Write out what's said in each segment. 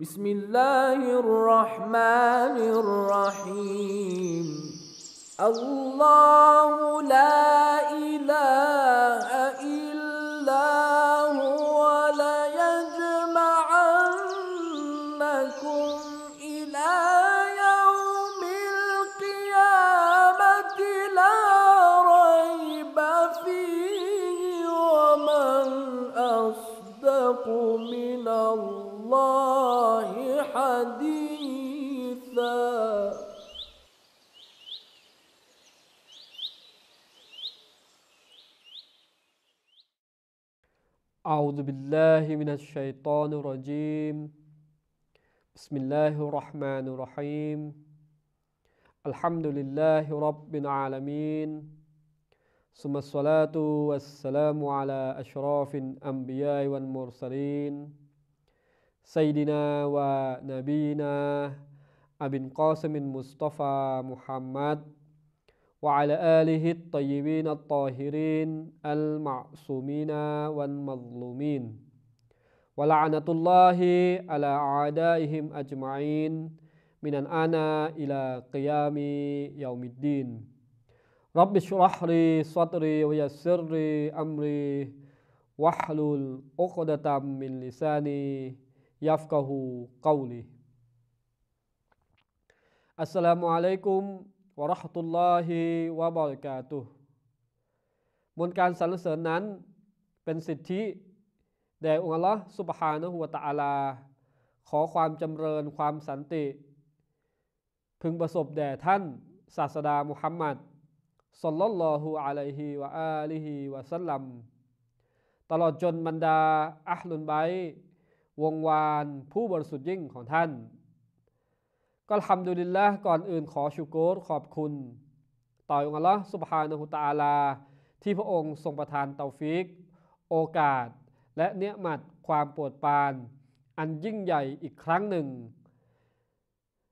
بسم الله الرحمن الرحيم الله لا إله أعوذ بالله من الشيطان الرجيم بسم الله الرحمن الرحيم الحمد لله رب العالمين ثم الصلاة والسلام على أشراف الأنبياء والمرسلين سيدنا ونبينا أبن قاسم المصطفى محمد وعلى آله الطيبين الطاهرين المعصومين والمظلومين ولعنة الله على أعدائهم أجمعين من الآن إلى قيام يوم الدين رب اشرح لي صدري ويسر لي أمري واحلل عقدة من لساني يفقه قولي السلام عليكم วรห์ตุลลอฮิวะบอรกาตุมนการสรรเสริญนั้นเป็นสิทธิ แด่องค์ละสุบฮานะหัวตะอาลา ขอความจำเริญความสันติ พึงประสบแด่ท่าน ศาสดามุฮัมมัดสลลัลลอฮุอะลัยฮิวะอาลิฮิวะสัลลัม ตลอดจนบรรดาอัลลุนไบวงวานผู้บริสุทธิ์ยิ่งของท่านก็ทำดูลิลละก่อนอื่นขอชูโกรขอบคุณ ต่อองค์ละสุบฮานะฮุตาลาที่พระองค์ทรงประทานเตาฟิก โอกาสและเนื้อหมัดความปวดปานอันยิ่งใหญ่อีกครั้งหนึ่ง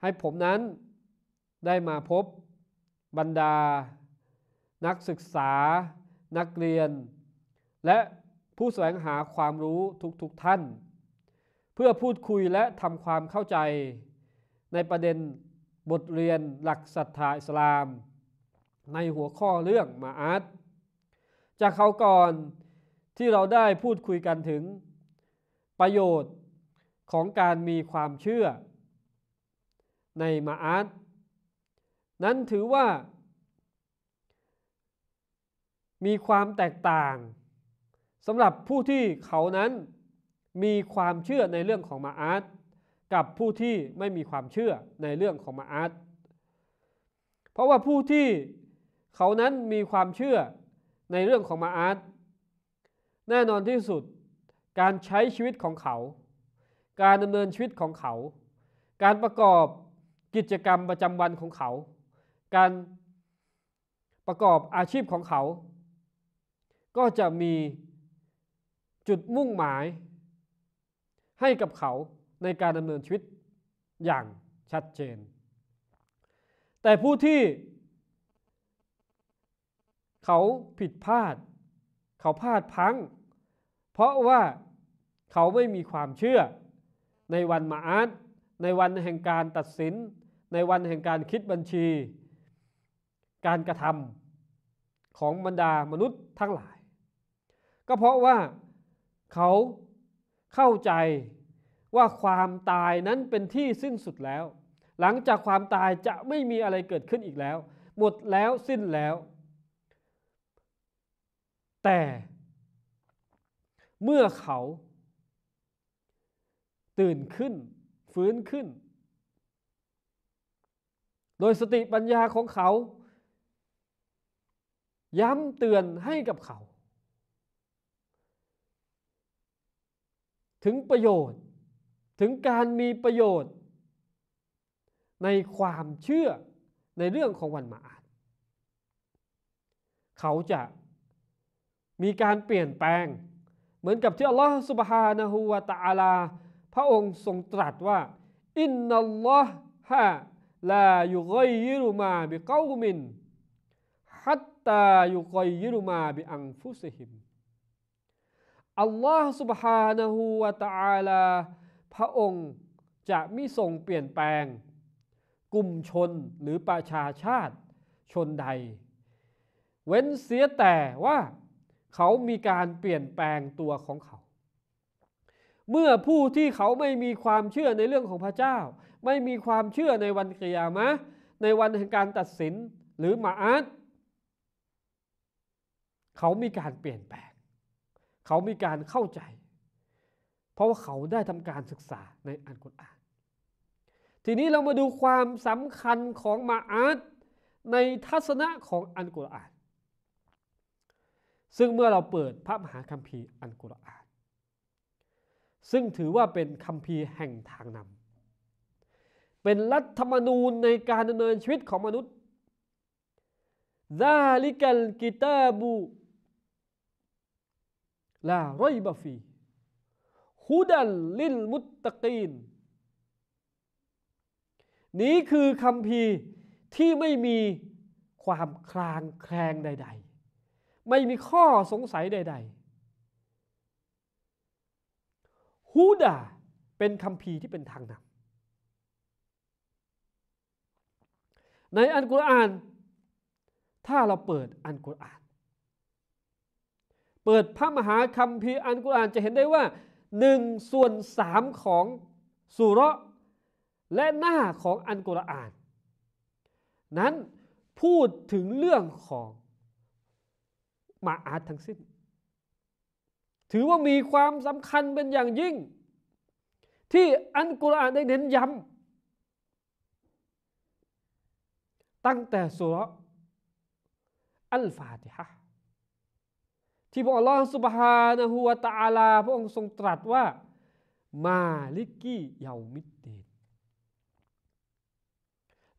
ให้ผมนั้นได้มาพบ บรรดา นักศึกษา นักเรียน และผู้แสวงหาความรู้ทุกๆทท่าน เพื่อพูดคุยและทำความเข้าใจในประเด็นบทเรียนหลักศรัทธาอิสลาม ในหัวข้อเรื่องมาอาตจากเขาก่อนที่เราได้พูดคุยกันถึง ประโยชน์ของการมีความเชื่อในมาอาตนั้นถือว่า มีความแตกต่างสำหรับผู้ที่เขานั้นมีความเชื่อในเรื่องของมาอาตกับผู้ที่ไม่มีความเชื่อในเรื่องของมาอาตเพราะว่าผู้ที่เขานั้นมีความเชื่อในเรื่องของมาอาตแน่นอนที่สุดการใช้ชีวิตของเขา การดำเนินชีวิตของเขาการประกอบกิจกรรมประจำวันของเขา การประกอบอาชีพของเขาก็จะมีจุดมุ่งหมายให้กับเขาในการดำเนินชีวิตอย่างชัดเจน แต่ผู้ที่เขาผิดพลาด เขาพลาดพัง เพราะว่าเขาไม่มีความเชื่อในวันมาอาตในวันแห่งการตัดสิน ในวันแห่งการคิดบัญชี การกระทำของบรรดามนุษย์ทั้งหลาย ก็เพราะว่าเขาเข้าใจว่าความตายนั้นเป็นที่สิ้นสุดแล้ว หลังจากความตายจะไม่มีอะไรเกิดขึ้นอีกแล้ว หมดแล้วสิ้นแล้ว แต่ เมื่อเขา ตื่นขึ้น ฟื้นขึ้น โดยสติปัญญาของเขา ย้ำเตือนให้กับเขา ถึงประโยชน์ถึงการมีประโยชน์ ในความเชื่อในเรื่องของวันมาอาดเขาจะมีการเปลี่ยนแปลง เหมือนกับที่อัลลอฮฺสุบฮานะฮูวาตะอาลาพระองค์ทรงตรัสว่า อินนัลลอฮะลายุกอยยิรุมาบิกุมิน ฮัตตายุกอยยิรุมาบิอังฟุสิหิม อัลลอฮฺ سبحانه และ تعالى พระองค์จะไม่ทรงเปลี่ยนแปลง กลุ่มชนหรือประชาชาติ ชนใด เว้นเสียแต่ว่าเขามีการเปลี่ยนแปลงตัวของเขา เมื่อผู้ที่เขาไม่มีความเชื่อในเรื่องของพระเจ้า ไม่มีความเชื่อในวันกียามะ ในวันแห่งการตัดสินหรือมาอาตเขามีการเปลี่ยนแปลง เขามีการเข้าใจเพราะว่าเขาได้ทำการศึกษาในอัลกุรอาน ทีนี้เรามาดูความสำคัญของมาอาตในทัศนะของอัลกุรอาน ซึ่งเมื่อเราเปิดพระมหาคัมภีร์อัลกุรอาน ซึ่งถือว่าเป็นคัมภีร์แห่งทางนำ เป็นรัฐธรรมนูญในการดำเนินชีวิตของมนุษย์ซาลิกัลกิตาบูลาไรบฟีฮุดัลลิลมุตตะกีน นี้คือคำพีที่ไม่มีความคลางแคลงใด ๆ ไม่มีข้อสงสัยใดๆฮูดาเป็นคำพีที่เป็นทางนำในอันกุรอานถ้าเราเปิดอันกุรอาน เปิดพระมหาคำพีอันกุรอานจะเห็นได้ว่าหนึ่งส่วนสามของสุระและหน้าของอันกุรอานนั้นพูดถึงเรื่องของมาอาทั้งสิ้น ถือว่ามีความสำคัญเป็นอย่างยิ่ง ที่อันกุรอานได้เน้นย้ำตั้งแต่สุรอัลฟาติฮะที่บอัลลอฮฺสุบฮานะฮูวตาลาพระองค์ทรงตรัสว่ามาลิกี้เยามิดเดน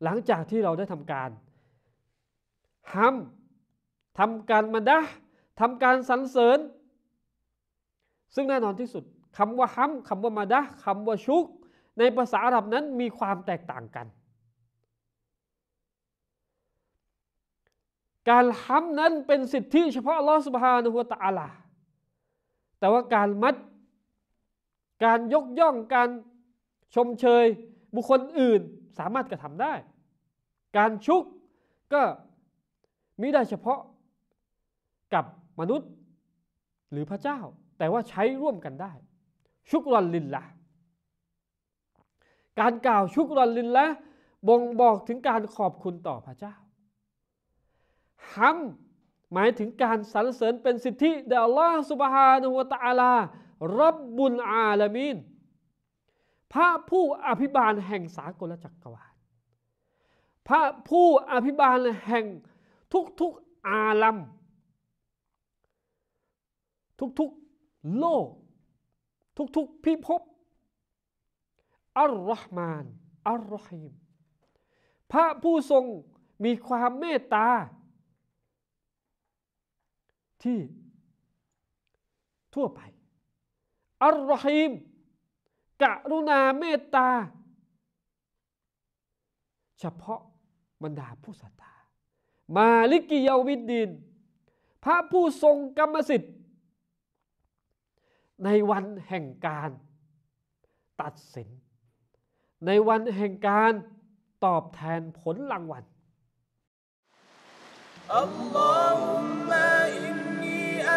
หลังจากที่เราได้ทำการห้มทำการมาดะทำการสรรเสริญ ซึ่งแน่นอนที่สุดคำว่าห้มคำว่ามาดะคำว่าชุก ในภาษาอาหรับนั้นมีความแตกต่างกันการฮัำนั้นเป็นสิทธิ เฉพาะลอสุบฮานัวตอาลา แต่ว่าการมัด การยกย่องการชมเชยบุคคลอื่นสามารถกระทำได้ การชุกก็มิได้เฉพาะกับมนุษย์หรือพระเจ้า แต่ว่าใช้ร่วมกันได้ ชุกรอนลินละการกล่าวชุกรอนลินละบ่งบอกถึงการขอบคุณต่อพระเจ้าฮัมหมายถึงการสรรเสริญเป็นสิทธิแด่ลลาสุบฮานุวตาลารับบุญอาลามีน พระผู้อภิบาลแห่งสากลจักรวาล พระผู้อภิบาลแห่งทุก ๆ อาลัม ทุก ๆ โลก ทุก ๆพิภพ อัลลอฮ์มาน อัลลอฮิมพระผู้ทรงมีความเมตตาที่ทั่วไปอัลรอฮีม กะรุณาเมตตา เฉพาะบรรดาผู้ศรัทธา มาลิกิยาวิดดิน พระผู้ทรงกรรมสิทธิ์ ในวันแห่งการ ตัดสิน ในวันแห่งการตอบแทนผลรางวัล Allahumma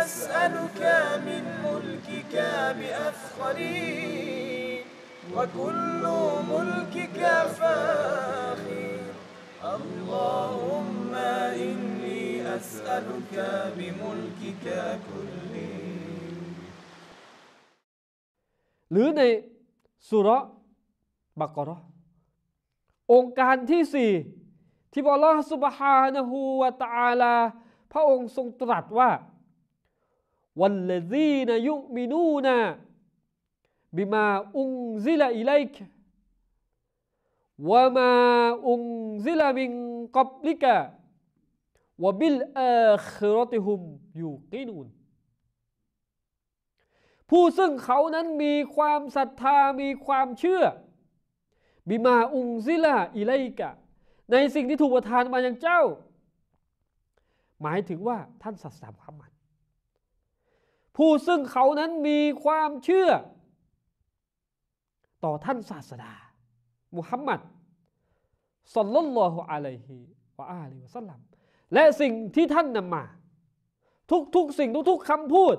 أسألك من ملكك ب أ ف خ ر وكل ملكك فاخر اللهم إني أسألك بملكك كله หรือในสุรบักรอองค์การที่สี่ที่บอัลลอฮฺสุบฮานะฮูวะตะอาลา พระองค์ทรงตรัสว่าวัลลซีนยุมินูนาบิมาอุงซิลอิไลกวะมาอุงซิลมิงกับลิกะวะบิลอาคิรติฮุมยูกินูนผู้ซึ่งเขานั้นมีความศรัทธามีความเชื่อบิมาอุงซิลาอิไลกะในสิ่งที่ถูกประทานมาอย่างเจ้า หมายถึงว่าท่านศาสนามุฮัมมัดผู้ซึ่งเขานั้นมีความเชื่อ ต่อท่านศาสดา มุฮัมมัดสัลลัลลอฮุอะลัยฮิวะอาลัยวะสัลลัมและสิ่งที่ท่านนำมา ทุกๆสิ่งทุก ๆคำพูด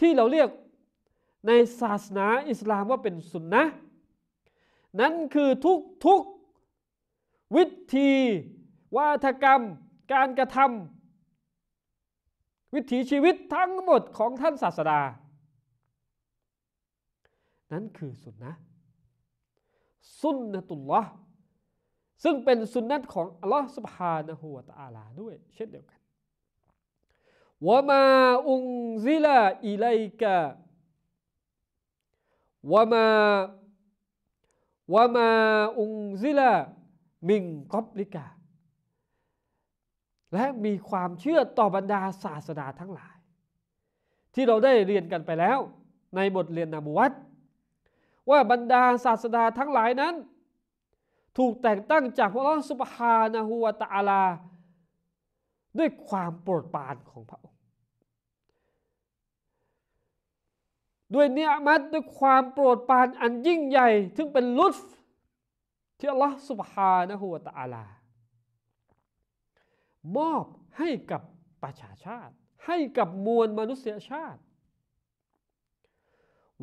ที่เราเรียกในศาสนาอิสลามว่าเป็นสุนนะ นั้นคือทุกๆวิธีวาทกรรม การกระทำวิถีชีวิตทั้งหมดของท่านศาสดา นั้นคือสุนนะสุนนตุลลอฮ์ซึ่งเป็นสุนนะของอัลลอฮ์สุบฮานะฮูวะตะอาลาด้วย เช่นเดียวกัน วะมาอุงซิลาอิไลกะวะมาวะมาอุงซิลามิงกอบลิกาและมีความเชื่อต่อบรรดาศาสดาทั้งหลาย ที่เราได้เรียนกันไปแล้วในบทเรียนนามวัตว่าบรรดาศาสดาทั้งหลายนั้น ถูกแต่งตั้งจากพระองค์สุภานหฮูวตาลา ด้วยความโปรดปรานของพระองค์ด้วยเนื้อมัดด้วยความโปรดปรานอันยิ่งใหญ่ถึงเป็นลุฟที่อัลลอฮ์สุบฮานะฮูวตาลามอบให้กับประชาชาติ ให้กับมวลมนุษยชาติ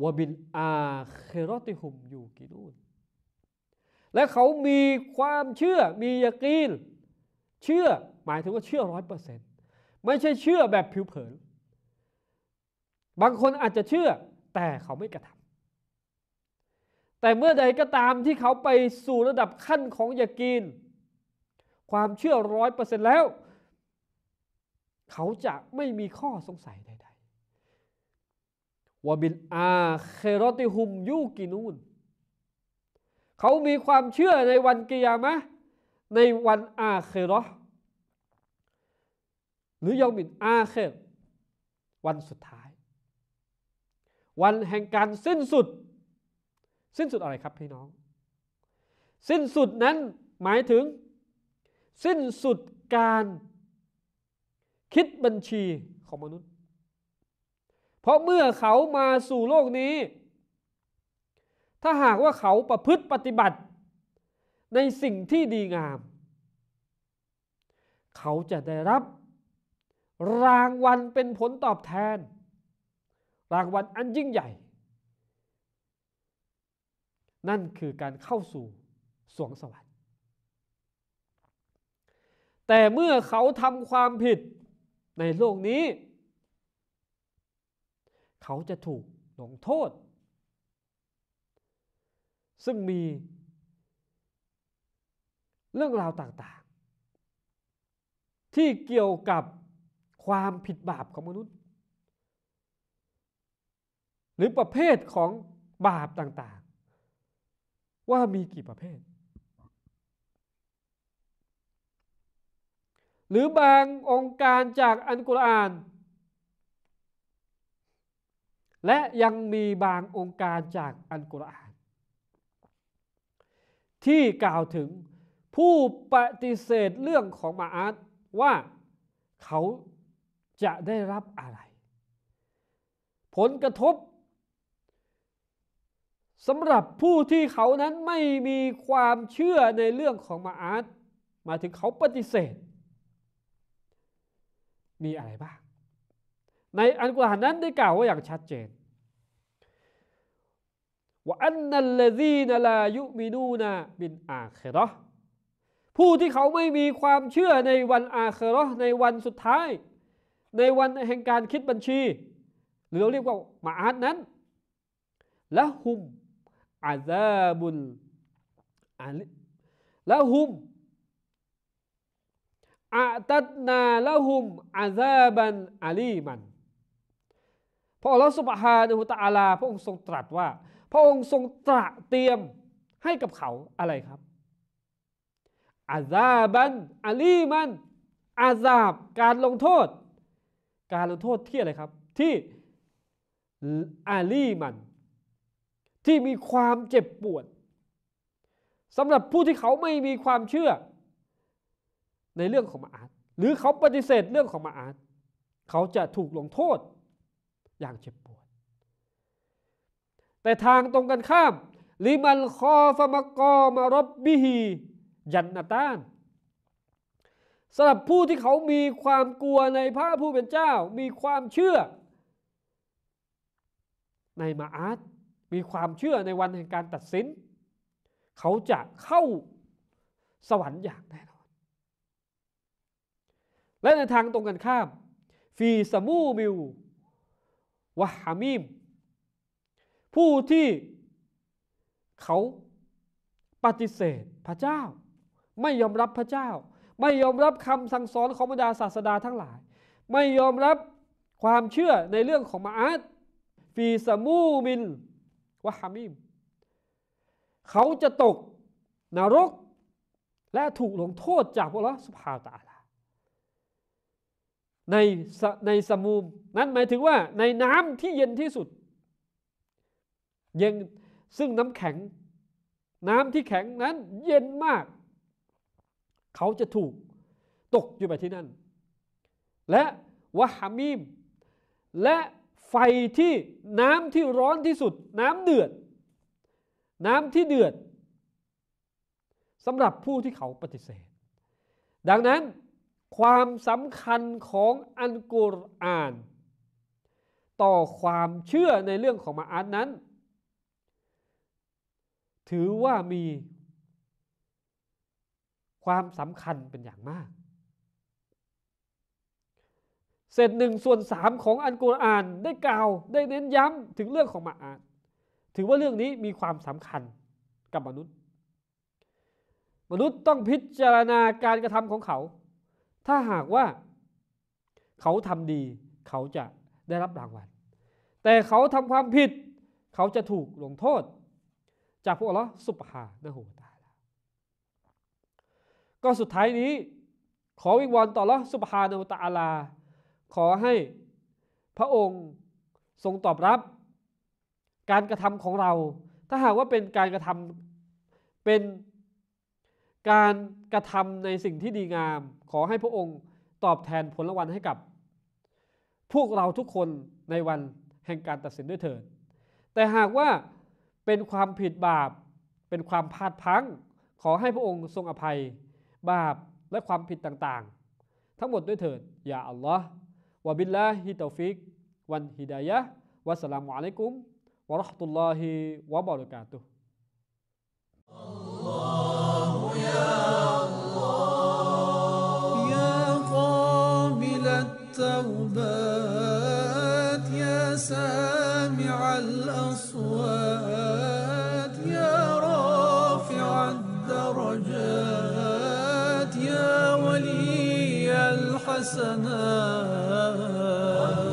วบินอาเคโรติหุมอยู่กินูนและเขามีความเชื่อมียากีนเชื่อหมายถึงว่าเชื่อร้อยเปอร์เซ็นต์ไม่ใช่เชื่อแบบผิวเผิน บางคนอาจจะเชื่อแต่เขาไม่กระทำแต่เมื่อใดก็ตามที่เขาไปสู่ระดับขั้นของยากีนความเชื่อร้อยเปอร์เซ็นต์แล้ว เขาจะไม่มีข้อสงสัยใด ๆวบินอาเคโรติฮุมยูกินูนเขามีความเชื่อในวันกิยามะ ในวันอาเคโรหรือยอมินอาเครวันสุดท้าย วันแห่งการสิ้นสุด สิ้นสุดอะไรครับพี่น้อง สิ้นสุดนั้นหมายถึงสิ้นสุดการคิดบัญชีของมนุษย์ เพราะเมื่อเขามาสู่โลกนี้ ถ้าหากว่าเขาประพฤติปฏิบัติในสิ่งที่ดีงาม เขาจะได้รับ รางวัลเป็นผลตอบแทน รางวัลอันยิ่งใหญ่ นั่นคือการเข้าสู่สวงสวรรค์แต่เมื่อเขาทำความผิดในโลกนี้ เขาจะถูกลงโทษ ซึ่งมีเรื่องราวต่างๆ ที่เกี่ยวกับความผิดบาปของมนุษย์ หรือประเภทของบาปต่างๆ ว่ามีกี่ประเภทหรือบางองค์การจากอันกุรอาน และยังมีบางองค์การจากอันกุรอาน ที่กล่าวถึงผู้ปฏิเสธเรื่องของมาอาตว่าเขาจะได้รับอะไร ผลกระทบสำหรับผู้ที่เขานั้นไม่มีความเชื่อในเรื่องของมาอาตมาถึงเขาปฏิเสธมีอะไรบ้าง ในอันกุรอานนั้นได้กล่าวไว้อย่างชัดเจนว่าอันนัลลซีนลายุมินูนาบินอาเครอผู้ที่เขาไม่มีความเชื่อในวันอาเครอในวันสุดท้าย ในวันแห่งการคิดบัญชี หรือเราเรียกว่ามาอาดนั้นและหุมอาซาบุลอาลิและหุมอาตัดนาละหุมอาซาบันอาลีมันพระองค์ฮฺสุบฮานุตะอาลา พระองค์ทรงตรัสว่า พระองค์ทรงตระเตรียมให้กับเขาอะไรครับอาซาบันอาลีมันอาซาบการลงโทษ การลงโทษที่อะไรครับ ที่อาลีมัน ที่มีความเจ็บปวด สำหรับผู้ที่เขาไม่มีความเชื่อในเรื่องของมาอาดหรือเขาปฏิเสธเรื่องของมาอาดเขาจะถูกลงโทษอย่างเจ็บปวด แต่ทางตรงกันข้ามลิมันคอฟมกอมารบบิฮียันนาตานสำหรับผู้ที่เขามีความกลัวในพระผู้เป็นเจ้า มีความเชื่อในมาอาตมีความเชื่อในวันแห่งการตัดสินเขาจะเข้าสวรรค์อย่างแน่และในทางตรงกันข้าม ฟีสมูมิววะฮามิมผู้ที่เขาปฏิเสธพระเจ้า ไม่ยอมรับพระเจ้า ไม่ยอมรับคำสั่งสอนของบรรดาศาสดาทั้งหลาย ไม่ยอมรับความเชื่อในเรื่องของมาอัตฟีสมูมินวะฮามิมเขาจะตกนรก และถูกลงโทษจากพระสุภาตาในในสมุมนั้นหมายถึงว่าในน้ำที่เย็นที่สุด เย็นซึ่งน้ำแข็ง น้ำที่แข็งนั้นเย็นมาก เขาจะถูกตกอยู่ไปที่นั่นและวะฮามีมและไฟที่น้ำที่ร้อนที่สุด น้ำเดือดน้ำที่เดือดสำหรับผู้ที่เขาปฏิเสธ ดังนั้นความสำคัญของอันกุรอานต่อความเชื่อในเรื่องของมาอาดนั้น ถือว่ามีความสำคัญเป็นอย่างมาก เศษหนึ่งส่วนสามของอันกุรอานได้กล่าวได้เน้นย้ำถึงเรื่องของมาอาดถือว่าเรื่องนี้มีความสำคัญกับมนุษย์ มนุษย์ต้องพิจารณาการกระทำของเขาถ้าหากว่าเขาทำดี เขาจะได้รับรางวัล แต่เขาทำความผิดเขาจะถูกลงโทษ จากพวกเราสุภานะหูตาลา ก็สุดท้ายนี้ ขอวิงวอนต่อละสุภานะหูตาลาขอให้พระองค์ทรงตอบรับการกระทำของเรา ถ้าหากว่าเป็นการกระทำเป็นการกระทำในสิ่งที่ดีงามขอให้พระองค์ตอบแทนผลรางวัลให้กับ พวกเราทุกคนในวันแห่งการตัดสินด้วยเถิด แต่หากว่าเป็นความผิดบาป เป็นความพลาดพัง ขอให้พระองค์ทรงอภัย บาปและความผิดต่างๆ ทั้งหมดด้วยเถิดยาอัลลอฮ์วะบิลลาฮิตาฟิก วันฮิดายะวัสสลามุอะลัยกุมวะราะ์ตุลลอฮิวะบารุกาตุฮ์ التوبات يا سامع الأصوات يا رافع الدرجات يا ولي الحسنات